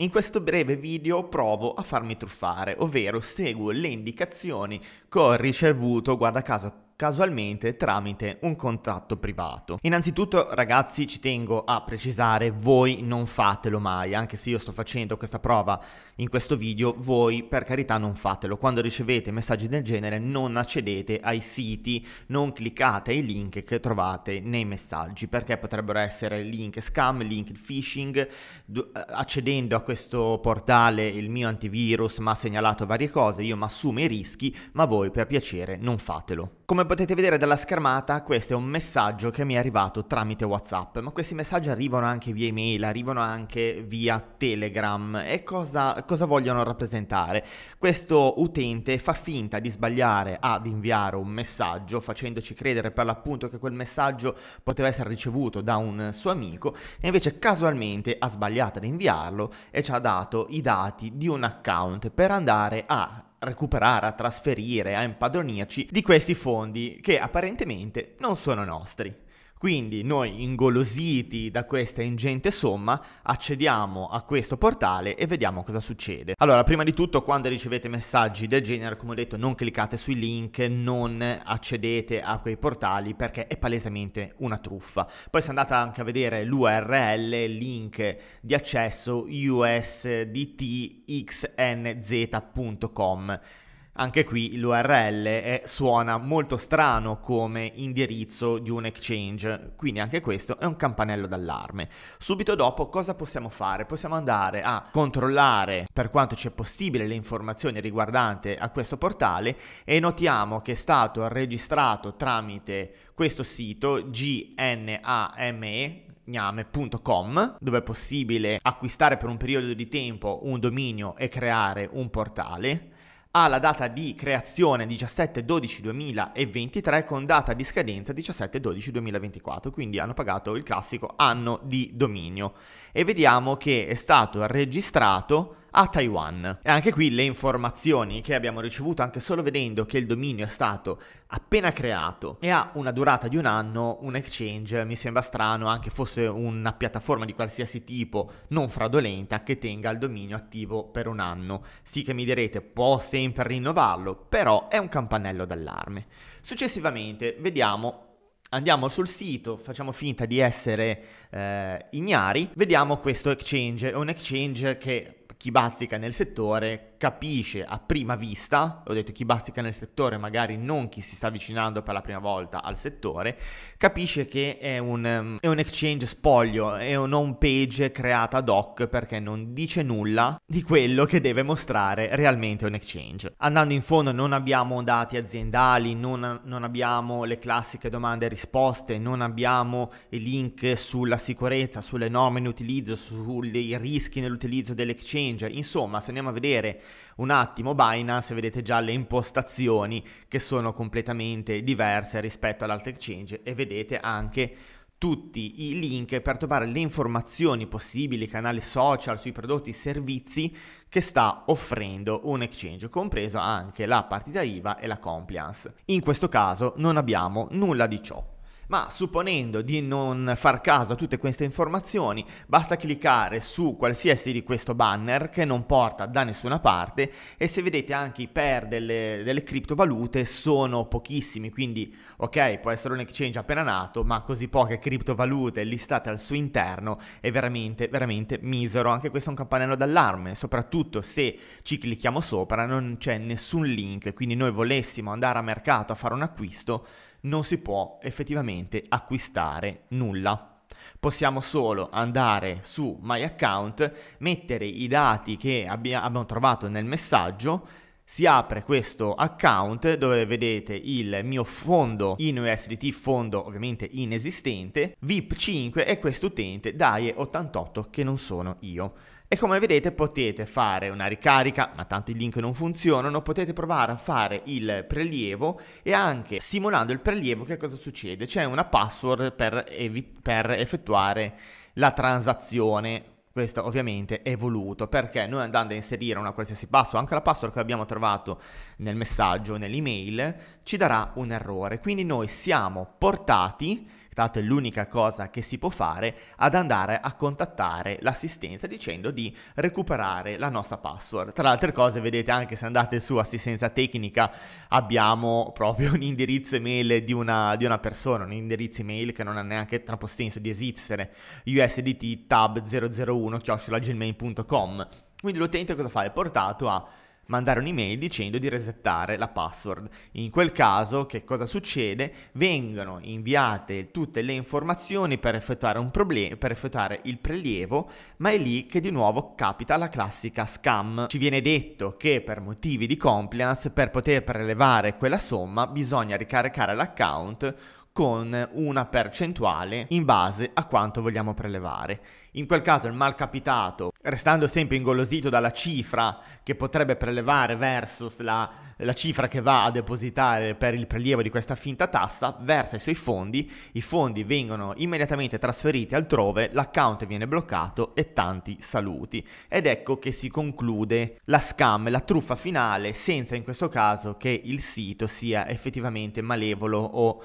In questo breve video provo a farmi truffare, ovvero seguo le indicazioni che ho ricevuto, guarda caso, casualmente tramite un contatto privato. Innanzitutto ragazzi ci tengo a precisare, voi non fatelo mai, anche se io sto facendo questa prova in questo video, voi per carità non fatelo. Quando ricevete messaggi del genere non accedete ai siti, non cliccate ai link che trovate nei messaggi, perché potrebbero essere link scam, link phishing, accedendo a questo portale il mio antivirus mi ha segnalato varie cose, io mi assumo i rischi, ma voi per piacere non fatelo. Come potete vedere dalla schermata, questo è un messaggio che mi è arrivato tramite WhatsApp, ma questi messaggi arrivano anche via email, arrivano anche via Telegram. E cosa, cosa vogliono rappresentare? Questo utente fa finta di sbagliare ad inviare un messaggio, facendoci credere per l'appunto che quel messaggio poteva essere ricevuto da un suo amico, e invece casualmente ha sbagliato ad inviarlo e ci ha dato i dati di un account per andare a recuperare, a trasferire, a impadronirci di questi fondi che apparentemente non sono nostri. Quindi noi ingolositi da questa ingente somma accediamo a questo portale e vediamo cosa succede. Allora, prima di tutto quando ricevete messaggi del genere, come ho detto, non cliccate sui link, non accedete a quei portali perché è palesemente una truffa. Poi se andate anche a vedere l'URL, link di accesso usdtxnz.com anche qui l'URL è, suona molto strano come indirizzo di un exchange, quindi anche questo è un campanello d'allarme. Subito dopo cosa possiamo fare? Possiamo andare a controllare per quanto ci è possibile le informazioni riguardanti a questo portale e notiamo che è stato registrato tramite questo sito gname gname.com dove è possibile acquistare per un periodo di tempo un dominio e creare un portale ha la data di creazione 17-12-2023 con data di scadenza 17-12-2024, quindi hanno pagato il classico anno di dominio. E vediamo che è stato registrato a Taiwan. E anche qui le informazioni che abbiamo ricevuto anche solo vedendo che il dominio è stato appena creato e ha una durata di un anno, un exchange mi sembra strano, anche fosse una piattaforma di qualsiasi tipo non fraudolenta che tenga il dominio attivo per un anno. Sì che mi direte può sempre rinnovarlo, però è un campanello d'allarme. Successivamente vediamo Andiamo sul sito, facciamo finta di essere eh, ignari, vediamo questo exchange, è un exchange che chi bazzica nel settore capisce a prima vista, ho detto chi bastica nel settore, magari non chi si sta avvicinando per la prima volta al settore, capisce che è un, mm, è un exchange spoglio, è un home page creata ad hoc perché non dice nulla di quello che deve mostrare realmente un exchange. Andando in fondo non abbiamo dati aziendali, non, non abbiamo le classiche domande e risposte, non abbiamo i link sulla sicurezza, sulle norme in utilizzo, sui rischi nell'utilizzo dell'exchange, insomma se andiamo a vedere un attimo Binance vedete già le impostazioni che sono completamente diverse rispetto all'altro exchange e vedete anche tutti i link per trovare le informazioni possibili, canali social sui prodotti e servizi che sta offrendo un exchange, compreso anche la partita IVA e la compliance. In questo caso non abbiamo nulla di ciò. Ma supponendo di non far caso a tutte queste informazioni, basta cliccare su qualsiasi di questo banner che non porta da nessuna parte e se vedete anche i pair delle, delle criptovalute sono pochissimi, quindi ok, può essere un exchange appena nato, ma così poche criptovalute listate al suo interno è veramente, veramente misero. Anche questo è un campanello d'allarme, soprattutto se ci clicchiamo sopra non c'è nessun link, quindi noi volessimo andare a mercato a fare un acquisto, non si può effettivamente acquistare nulla possiamo solo andare su My Account, mettere i dati che abbia, abbiamo trovato nel messaggio, si apre questo account dove vedete il mio fondo in USDT, fondo ovviamente inesistente, VIP 5 e questo utente DAIE 88 che non sono io. E come vedete potete fare una ricarica, ma tanto i link non funzionano, potete provare a fare il prelievo e anche simulando il prelievo che cosa succede? C'è una password per, per effettuare la transazione questo ovviamente è voluto perché noi andando a inserire una qualsiasi password, anche la password che abbiamo trovato nel messaggio, nell'email, ci darà un errore. Quindi noi siamo portati tanto è l'unica cosa che si può fare, ad andare a contattare l'assistenza dicendo di recuperare la nostra password. Tra le altre cose, vedete anche se andate su assistenza tecnica, abbiamo proprio un indirizzo email di una, di una persona, un indirizzo email che non ha neanche troppo senso di esistere, usdt tab001 gmailcom Quindi l'utente cosa fa? È portato a mandare un'email dicendo di resettare la password. In quel caso che cosa succede? Vengono inviate tutte le informazioni per effettuare, problem- per effettuare il prelievo, ma è lì che di nuovo capita la classica scam. Ci viene detto che per motivi di compliance, per poter prelevare quella somma, bisogna ricaricare l'account con una percentuale in base a quanto vogliamo prelevare. In quel caso il malcapitato, restando sempre ingolosito dalla cifra che potrebbe prelevare versus la, la, cifra che va a depositare per il prelievo di questa finta tassa, versa i suoi fondi, i fondi vengono immediatamente trasferiti altrove, l'account viene bloccato e tanti saluti. Ed ecco che si conclude la scam, la truffa finale, senza in questo caso che il sito sia effettivamente malevolo o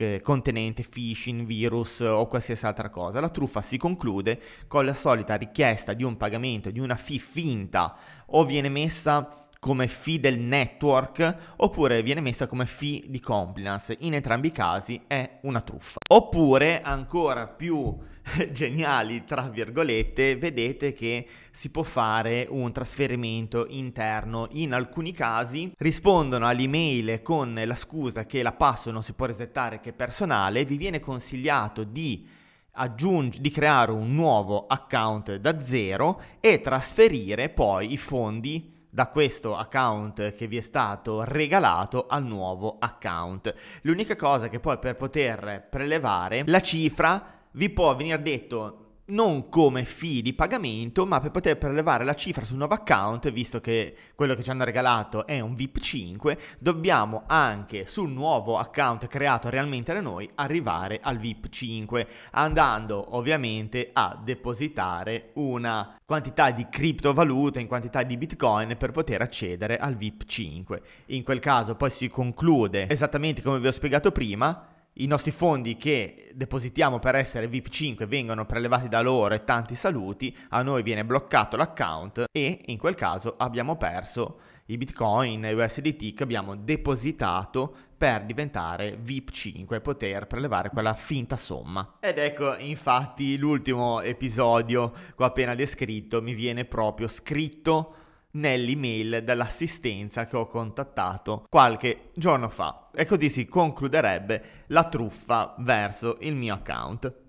eh, contenente phishing, virus eh, o qualsiasi altra cosa. La truffa si conclude con la solita richiesta di un pagamento, di una fee finta o viene messa come fee del network oppure viene messa come fee di compliance. In entrambi i casi è una truffa. Oppure, ancora più geniali, tra virgolette, vedete che si può fare un trasferimento interno. In alcuni casi rispondono all'email con la scusa che la password non si può resettare che è personale, vi viene consigliato di aggiung- di creare un nuovo account da zero e trasferire poi i fondi da questo account che vi è stato regalato al nuovo account. L'unica cosa che poi per poter prelevare la cifra vi può venire detto non come fee di pagamento, ma per poter prelevare la cifra sul nuovo account, visto che quello che ci hanno regalato è un VIP 5, dobbiamo anche sul nuovo account creato realmente da noi arrivare al VIP 5, andando ovviamente a depositare una quantità di criptovalute in quantità di bitcoin per poter accedere al VIP 5. In quel caso poi si conclude esattamente come vi ho spiegato prima, i nostri fondi che depositiamo per essere VIP 5 vengono prelevati da loro e tanti saluti, a noi viene bloccato l'account e in quel caso abbiamo perso i bitcoin e USDT che abbiamo depositato per diventare VIP 5 e poter prelevare quella finta somma. Ed ecco infatti l'ultimo episodio che ho appena descritto mi viene proprio scritto nell'email dell'assistenza che ho contattato qualche giorno fa. E così si concluderebbe la truffa verso il mio account.